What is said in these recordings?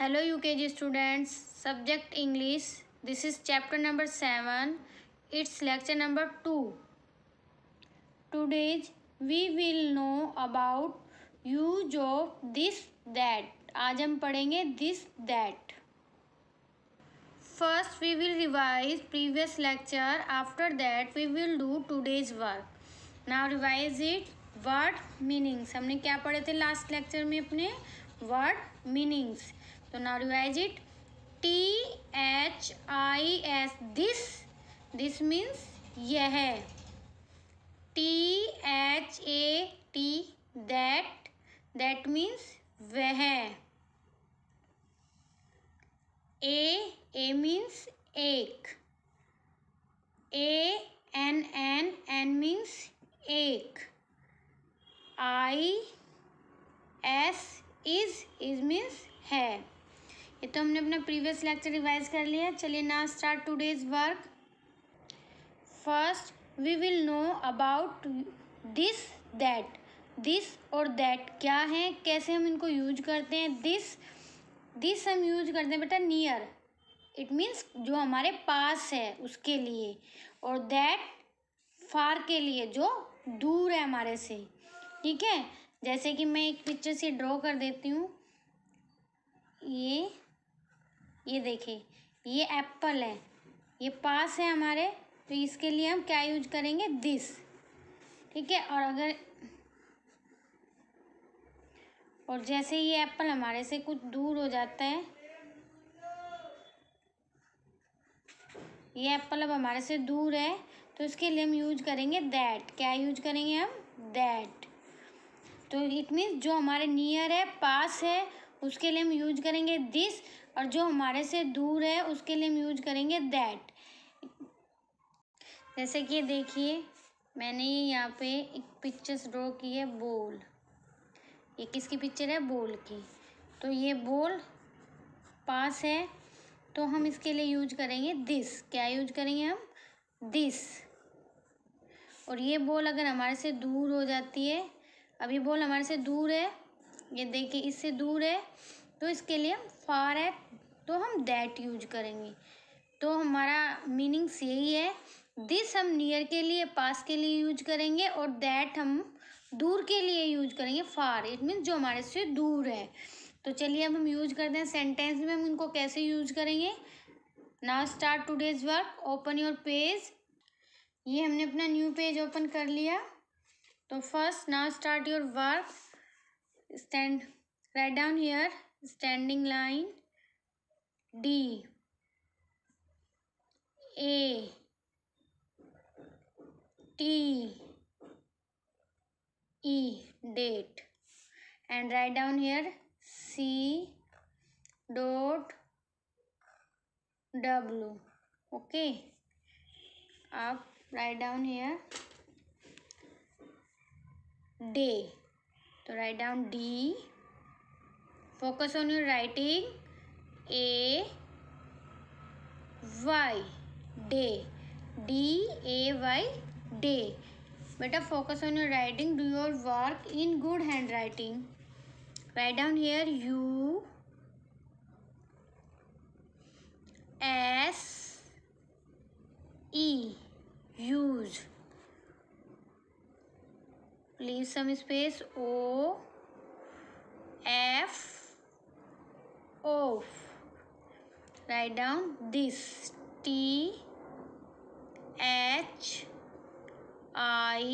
Hello U K G students subject English this is chapter number seven it's lecture number two today's we will know about you जो this that आज हम पढ़ेंगे this that first we will revise previous lecture after that we will do today's work now revise it word meanings हमने क्या पढ़े थे last lecture में अपने वर्ड मीनिंग्स तो now revise it T H I S this this means यह है T H A T that that means वह ए ए मीन्स एक A N an an means एक I S is is means है ये तो हमने अपना प्रीवियस लेक्चर रिवाइज कर लिया चलिए ना start today's work first we will know about this that this और दैट क्या है कैसे हम इनको यूज करते हैं दिस दिस हम यूज करते हैं बेटा नियर इट मीन्स जो हमारे पास है उसके लिए और दैट फार के लिए जो दूर है हमारे से ठीक है जैसे कि मैं एक पिक्चर से ड्रॉ कर देती हूँ ये ये देखिए ये एप्पल है ये पास है हमारे तो इसके लिए हम क्या यूज करेंगे दिस ठीक है और अगर और जैसे ये एप्पल हमारे से कुछ दूर हो जाता है ये एप्पल अब हमारे से दूर है तो इसके लिए हम यूज करेंगे दैट क्या यूज करेंगे हम दैट तो इट मीन्स जो हमारे नियर है पास है उसके लिए हम यूज करेंगे दिस और जो हमारे से दूर है उसके लिए हम यूज करेंगे दैट जैसे कि देखिए मैंने ये यहाँ पे एक पिक्चर्स ड्रॉ की है बोल ये किसकी पिक्चर है बोल की तो ये बोल पास है तो हम इसके लिए यूज करेंगे दिस क्या यूज करेंगे हम दिस और ये बोल अगर हमारे से दूर हो जाती है अब ये बॉल हमारे से दूर है ये देखिए इससे दूर है तो इसके लिए हम फार एट तो हम दैट यूज करेंगे तो हमारा मीनिंग्स यही है दिस हम नियर के लिए पास के लिए यूज करेंगे और दैट हम दूर के लिए यूज करेंगे फार इट मीन्स जो हमारे से दूर है तो चलिए अब हम यूज करते हैं सेंटेंस में हम उनको कैसे यूज करेंगे now start today's work open your page ये हमने अपना न्यू पेज ओपन कर लिया तो first now start your work stand write down here standing line D A T E date and write down here C dot W okay up write down here day so write down D focus on your writing A Y day D A Y day बेटा focus on your writing do your work in good handwriting write down here U S E use leave some space O F of write down this t h i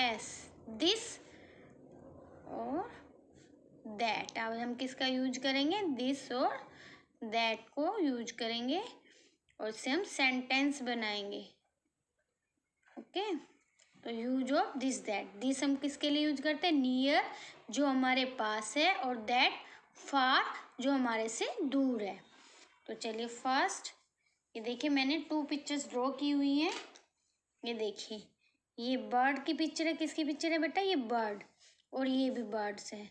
s this और that अब हम किसका use करेंगे this और that को use करेंगे और इससे हम सेंटेंस बनाएंगे ओके okay? तो use of this that this हम किसके लिए यूज करते हैं नियर जो हमारे पास है और दैट फार जो हमारे से दूर है तो चलिए फर्स्ट ये देखिए मैंने टू पिक्चर्स ड्रॉ की हुई हैं ये देखिए ये बर्ड की पिक्चर है किसकी पिक्चर है बेटा ये बर्ड और ये भी बर्ड्स है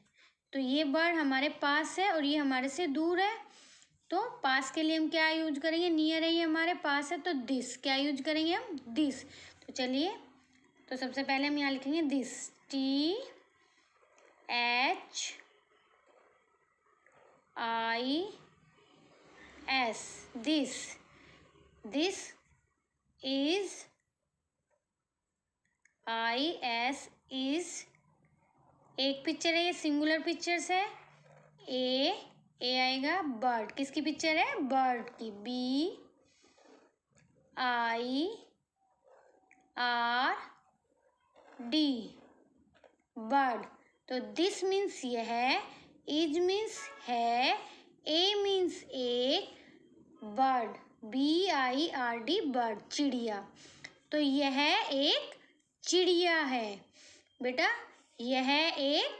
तो ये बर्ड हमारे पास है और ये हमारे से दूर है तो पास के लिए हम क्या यूज करेंगे नियर है ये हमारे पास है तो दिस क्या यूज करेंगे हम दिस तो चलिए तो सबसे पहले हम यहाँ लिखेंगे this T H I as this this is I S is एक पिक्चर है ये सिंगुलर पिक्चर्स है ए ए आएगा बर्ड किसकी पिक्चर है बर्ड की B I R D bird तो दिस मीन्स यह है इज मीन्स है ए मीन्स एक bird B I R D bird चिड़िया तो यह एक चिड़िया है बेटा यह एक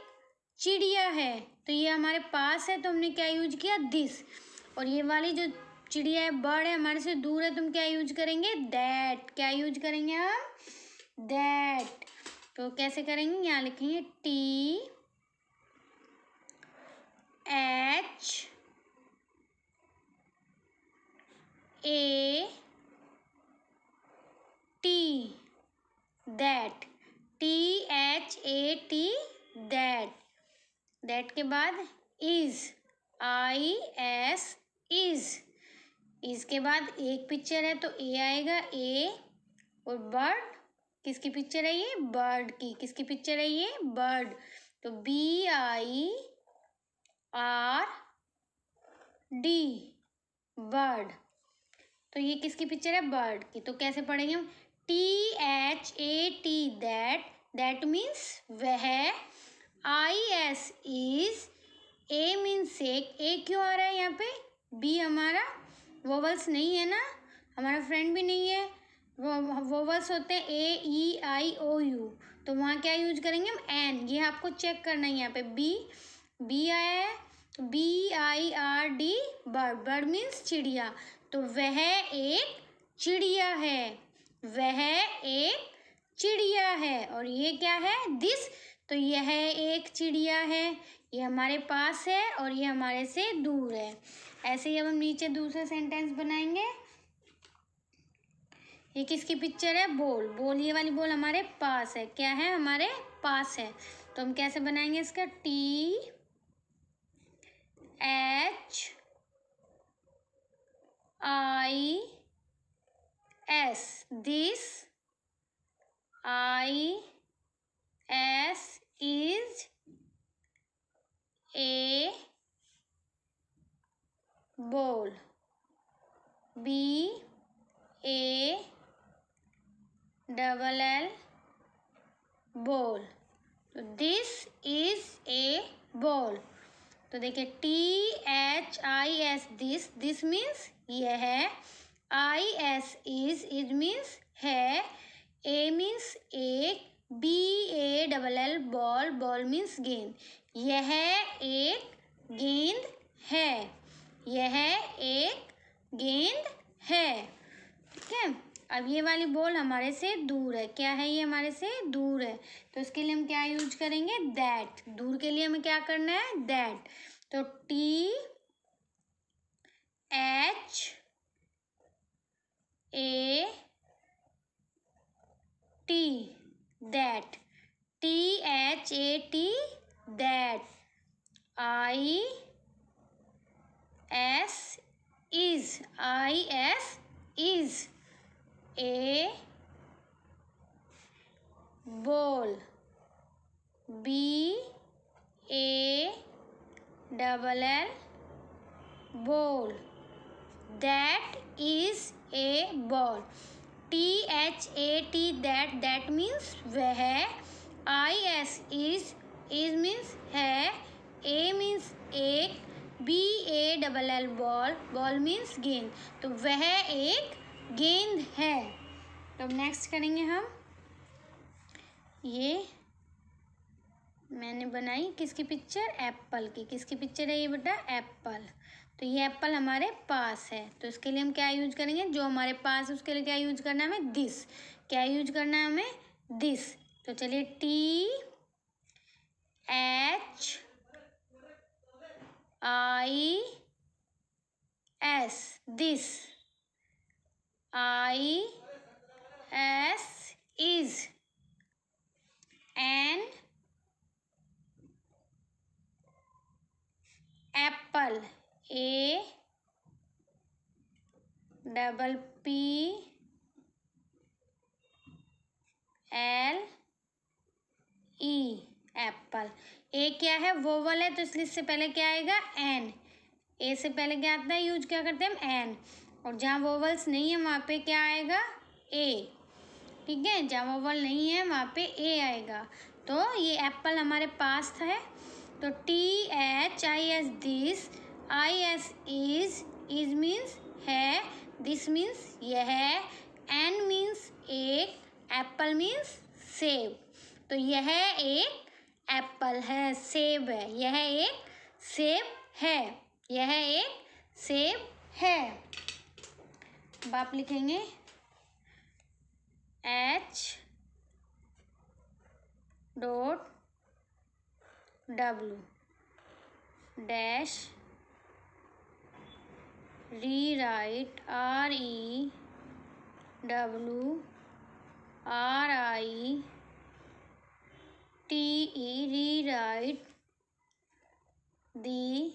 चिड़िया है तो ये हमारे पास है तो हमने क्या यूज किया दिस और ये वाली जो चिड़िया है बर्ड है हमारे से दूर है तुम तो क्या यूज करेंगे दैट क्या यूज करेंगे हम दैट तो कैसे करेंगे यहाँ लिखेंगे टी के बाद इज आई एस इज इसके बाद एक पिक्चर है तो ए आएगा ए और बर्ड किसकी पिक्चर है ये बर्ड की किसकी पिक्चर है ये बर्ड तो B I R D bird तो ये किसकी पिक्चर है बर्ड की तो कैसे पढ़ेंगे हम T H A T that that means वह I S is A mean सेक ए क्यों आ रहा है यहाँ पे बी हमारा वोवल्स नहीं है ना हमारा फ्रेंड भी नहीं है वो वोवल्स होते हैं ए ई आई ओ यू तो वहाँ क्या यूज करेंगे हम एन ये आपको चेक करना है यहाँ पे बी बी आया है B I R D bird bird means चिड़िया तो वह एक चिड़िया है वह एक चिड़िया है और ये क्या है दिस तो यह एक चिड़िया है ये हमारे पास है और ये हमारे से दूर है ऐसे ही अब हम नीचे दूसरा सेंटेंस बनाएंगे ये किसकी पिक्चर है बोल बोल ये वाली बोल हमारे पास है क्या है हमारे पास है तो हम कैसे बनाएंगे इसका T H I S this I S is a ball B A double L ball तो दिस इज ए बोल तो देखिए T H I S this this means ये है I S is is means है A means एक B A double L ball ball means गेंद यह एक गेंद है यह एक गेंद है ठीक है अब ये वाली बॉल हमारे से दूर है क्या है ये हमारे से दूर है तो इसके लिए हम क्या यूज करेंगे दैट दूर के लिए हमें क्या करना है दैट तो T H A T that t h a t that i s is i s is a ball b a double l ball that is a ball T H A T that that means वह I S is is means है A means एक B A double L ball ball means गेंद तो वह एक गेंद है तो नेक्स्ट करेंगे हम ये मैंने बनाई किसकी पिक्चर एप्पल की किसकी पिक्चर है ये बेटा एप्पल तो ये एप्पल हमारे पास है तो इसके लिए हम क्या यूज करेंगे जो हमारे पास है उसके लिए क्या यूज करना है हमें दिस क्या यूज करना है हमें दिस तो चलिए T H I S this I S is an apple A double P L E apple A क्या है वोवल है तो इसलिए इससे पहले क्या आएगा एन ए से पहले क्या आता है यूज क्या करते हैं हम एन और जहाँ वोवल्स नहीं है वहाँ पे क्या आएगा ए ठीक है जहाँ वोवल नहीं है वहाँ पे ए आएगा तो ये एप्पल हमारे पास था है तो T H I S this I S is is means है दिस मीन्स यह एन मीन्स एक एप्पल मीन्स सेब तो यह एक एप्पल है सेब है यह एक सेब है यह एक सेब है अब आप लिखेंगे H dot W dash rewrite R E W R I T E rewrite the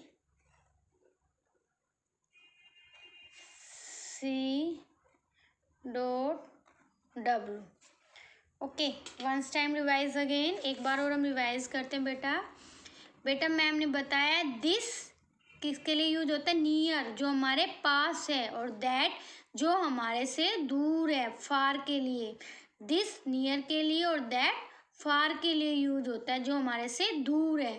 C dot W okay once time revise again एक बार और हम रिवाइज करते हैं बेटा बेटा मैम ने बताया दिस किसके लिए यूज होता है नियर जो हमारे पास है और दैट जो हमारे से दूर है फार के लिए दिस नियर के लिए और दैट फार के लिए यूज होता है जो हमारे से दूर है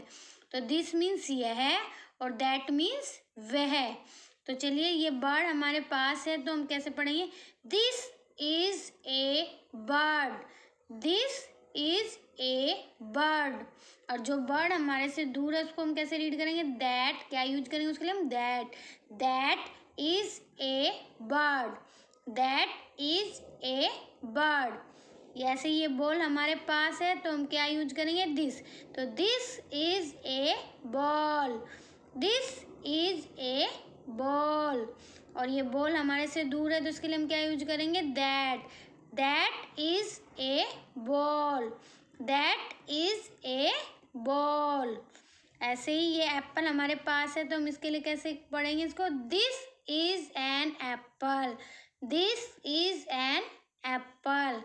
तो दिस मीन्स यह है और दैट मीन्स वह है तो चलिए ये बर्ड हमारे पास है तो हम कैसे पढ़ेंगे this is a bird this is a bird और जो बर्ड हमारे से दूर है उसको हम कैसे रीड करेंगे दैट क्या यूज करेंगे उसके लिए हम that that is a bird that is a bird ऐसे ये बॉल हमारे पास है तो हम क्या यूज करेंगे दिस तो this is a ball this is a ball और ये बॉल हमारे से दूर है तो उसके लिए हम क्या यूज करेंगे that that is a ball that is a ball ऐसे ही ये एप्पल हमारे पास है तो हम इसके लिए कैसे पढ़ेंगे इसको this is an apple this is an apple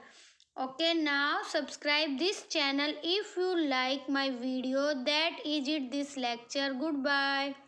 okay now subscribe this channel if you like my video that is it this lecture good bye